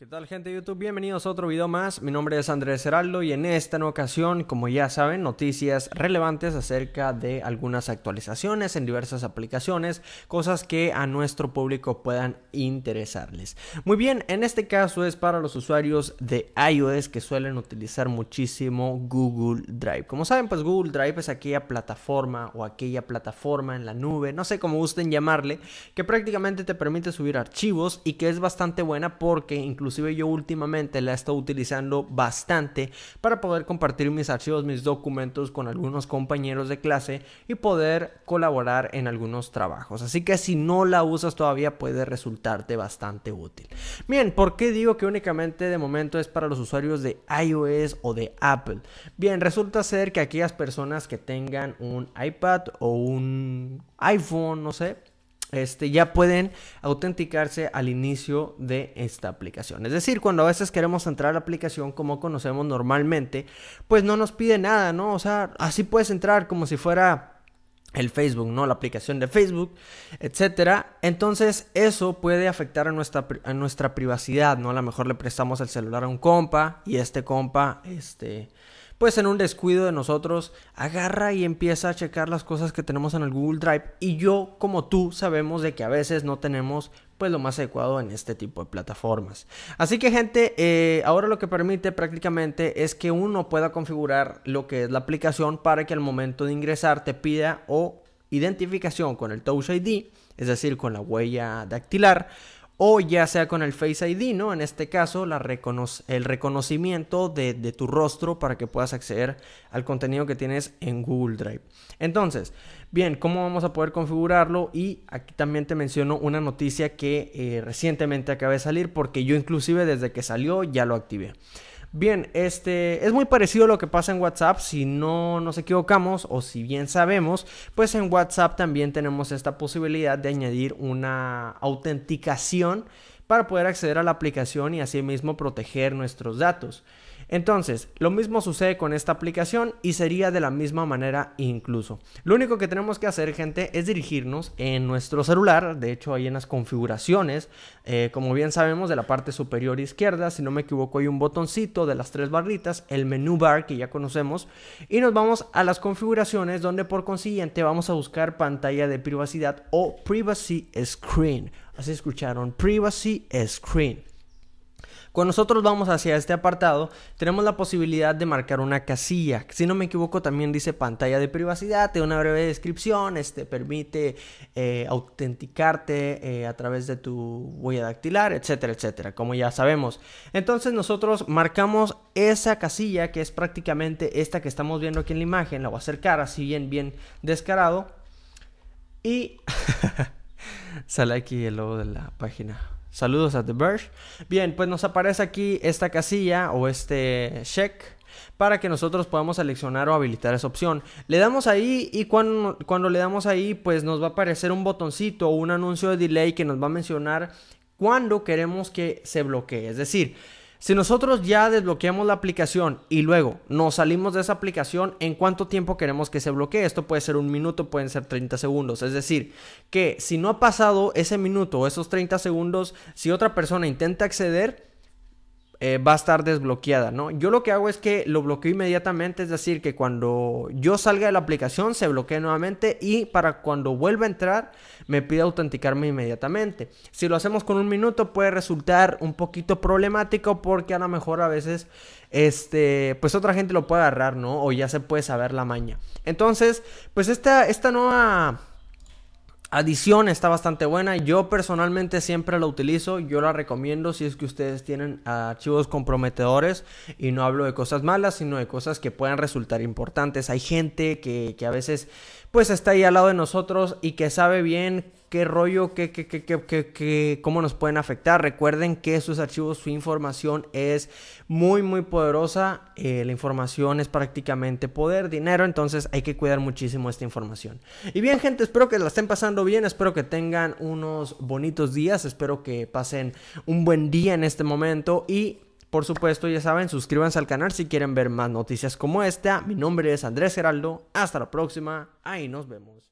¿Qué tal gente de YouTube? Bienvenidos a otro video más. Mi nombre es Andrés Heraldo y en esta ocasión, como ya saben, noticias relevantes acerca de algunas actualizaciones en diversas aplicaciones, cosas que a nuestro público puedan interesarles. Muy bien, en este caso es para los usuarios de iOS que suelen utilizar muchísimo Google Drive. Como saben, pues Google Drive es aquella plataforma o aquella plataforma en la nube, no sé cómo gusten llamarle, que prácticamente te permite subir archivos y que es bastante buena porque incluso inclusive yo últimamente la he estado utilizando bastante para poder compartir mis archivos, mis documentos con algunos compañeros de clase y poder colaborar en algunos trabajos. Así que si no la usas todavía puede resultarte bastante útil. Bien, ¿por qué digo que únicamente de momento es para los usuarios de iOS o de Apple? Bien, resulta ser que aquellas personas que tengan un iPad o un iPhone, no sé, este, ya pueden autenticarse al inicio de esta aplicación. Es decir, cuando a veces queremos entrar a la aplicación como conocemos normalmente, pues no nos pide nada, ¿no? O sea, así puedes entrar como si fuera el Facebook, ¿no? La aplicación de Facebook, etcétera. Entonces, eso puede afectar a nuestra, a nuestra privacidad, ¿no? A lo mejor le prestamos el celular a un compa y este compa, este pues en un descuido de nosotros, agarra y empieza a checar las cosas que tenemos en el Google Drive. Y yo, como tú, sabemos de que a veces no tenemos pues lo más adecuado en este tipo de plataformas. Así que gente, eh, ahora lo que permite prácticamente es que uno pueda configurar lo que es la aplicación para que al momento de ingresar te pida o identificación con el Touch ID, es decir, con la huella dactilar o ya sea con el Face ID, ¿no? En este caso, el reconocimiento de, tu rostro para que puedas acceder al contenido que tienes en Google Drive. Entonces, bien, ¿cómo vamos a poder configurarlo? Y aquí también te menciono una noticia que eh, recientemente acabé de salir porque yo inclusive desde que salió ya lo activé. Bien, este es muy parecido a lo que pasa en WhatsApp, si no nos equivocamos o si bien sabemos, pues en WhatsApp también tenemos esta posibilidad de añadir una autenticación para poder acceder a la aplicación y asimismo proteger nuestros datos. Entonces, lo mismo sucede con esta aplicación y sería de la misma manera incluso. Lo único que tenemos que hacer, gente, es dirigirnos en nuestro celular, de hecho ahí en las configuraciones, eh, como bien sabemos, de la parte superior izquierda, si no me equivoco, hay un botoncito de las tres barritas, el menú bar que ya conocemos, y nos vamos a las configuraciones donde por consiguiente vamos a buscar pantalla de privacidad o privacy screen. Así escucharon, privacy screen. Cuando nosotros vamos hacia este apartado, tenemos la posibilidad de marcar una casilla. Si no me equivoco, también dice pantalla de privacidad, te una breve descripción, este permite eh, autenticarte eh, a través de tu huella dactilar, etcétera, etcétera, como ya sabemos. Entonces nosotros marcamos esa casilla que es prácticamente esta que estamos viendo aquí en la imagen, la voy a acercar así bien, bien descarado. Y sale aquí el logo de la página Saludos a The Verge. Bien, pues nos aparece aquí esta casilla o este check para que nosotros podamos seleccionar o habilitar esa opción. Le damos ahí y cuando, cuando le damos ahí pues nos va a aparecer un botoncito o un anuncio de delay que nos va a mencionar cuando queremos que se bloquee. Es decir, si nosotros ya desbloqueamos la aplicación y luego nos salimos de esa aplicación, ¿en cuánto tiempo queremos que se bloquee? Esto puede ser un minuto, pueden ser 30 segundos. Es decir, que si no ha pasado ese minuto o esos 30 segundos, si otra persona intenta acceder, eh, va a estar desbloqueada, ¿no? Yo lo que hago es que lo bloqueo inmediatamente, es decir, que cuando yo salga de la aplicación se bloquee nuevamente y para cuando vuelva a entrar me pide autenticarme inmediatamente. Si lo hacemos con un minuto puede resultar un poquito problemático porque a lo mejor a veces, este, pues otra gente lo puede agarrar, ¿no? O ya se puede saber la maña. Entonces, pues esta, esta nueva adición está bastante buena. Yo personalmente siempre la utilizo. Yo la recomiendo si es que ustedes tienen archivos comprometedores. Y no hablo de cosas malas, sino de cosas que puedan resultar importantes. Hay gente que, que a veces pues está ahí al lado de nosotros y que sabe bien qué rollo, qué, qué, qué, qué, cómo nos pueden afectar. Recuerden que sus archivos, su información es muy, muy poderosa. Eh, la información es prácticamente poder, dinero, entonces hay que cuidar muchísimo esta información. Y bien, gente, espero que la estén pasando bien, espero que tengan unos bonitos días, espero que pasen un buen día en este momento y por supuesto, ya saben, suscríbanse al canal si quieren ver más noticias como esta. Mi nombre es Andrés Geraldo. Hasta la próxima. Ahí nos vemos.